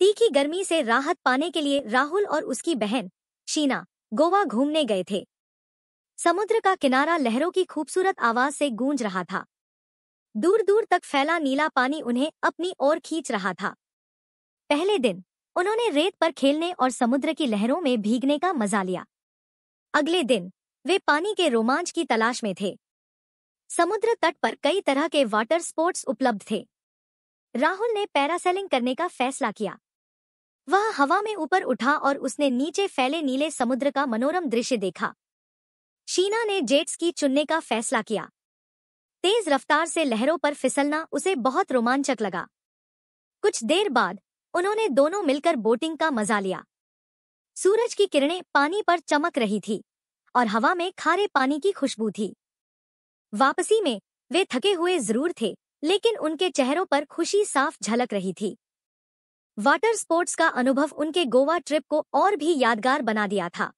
तीखी गर्मी से राहत पाने के लिए राहुल और उसकी बहन शीना गोवा घूमने गए थे समुद्र का किनारा लहरों की खूबसूरत आवाज से गूंज रहा था दूर दूर तक फैला नीला पानी उन्हें अपनी ओर खींच रहा था पहले दिन उन्होंने रेत पर खेलने और समुद्र की लहरों में भीगने का मजा लिया अगले दिन वे पानी के रोमांच की तलाश में थे समुद्र तट पर कई तरह के वाटर स्पोर्ट्स उपलब्ध थे राहुल ने पैरासेलिंग करने का फैसला किया वह हवा में ऊपर उठा और उसने नीचे फैले नीले समुद्र का मनोरम दृश्य देखा शीना ने जेट्स की चुनने का फैसला किया तेज रफ्तार से लहरों पर फिसलना उसे बहुत रोमांचक लगा कुछ देर बाद उन्होंने दोनों मिलकर बोटिंग का मजा लिया सूरज की किरणें पानी पर चमक रही थी और हवा में खारे पानी की खुशबू थी वापसी में वे थके हुए जरूर थे लेकिन उनके चेहरों पर खुशी साफ झलक रही थी वाटर स्पोर्ट्स का अनुभव उनके गोवा ट्रिप को और भी यादगार बना दिया था